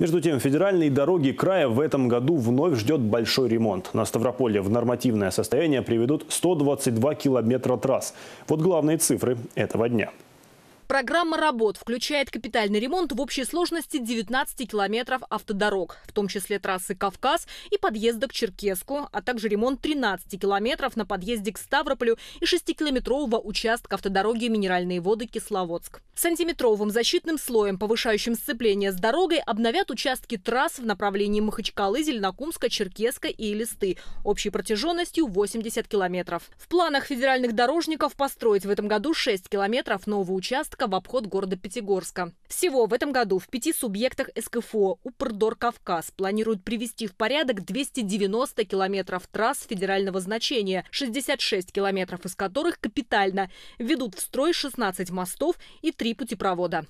Между тем, федеральные дороги края в этом году вновь ждет большой ремонт. На Ставрополе в нормативное состояние приведут 122 километра трасс. Вот главные цифры этого дня. Программа работ включает капитальный ремонт в общей сложности 19 километров автодорог, в том числе трассы «Кавказ» и подъезда к Черкеску, а также ремонт 13 километров на подъезде к Ставрополю и 6-километрового участка автодороги «Минеральные воды» Кисловодск. Сантиметровым защитным слоем, повышающим сцепление с дорогой, обновят участки трасс в направлении Махачкалы, Зеленокумска, Черкеска и Элисты, общей протяженностью 80 километров. В планах федеральных дорожников построить в этом году 6 километров нового участка участка в обход города Пятигорска. Всего в этом году в пяти субъектах СКФО «Упрдор Кавказ» планируют привести в порядок 290 километров трасс федерального значения, 66 километров из которых капитально. Ведут в строй 16 мостов и три путепровода.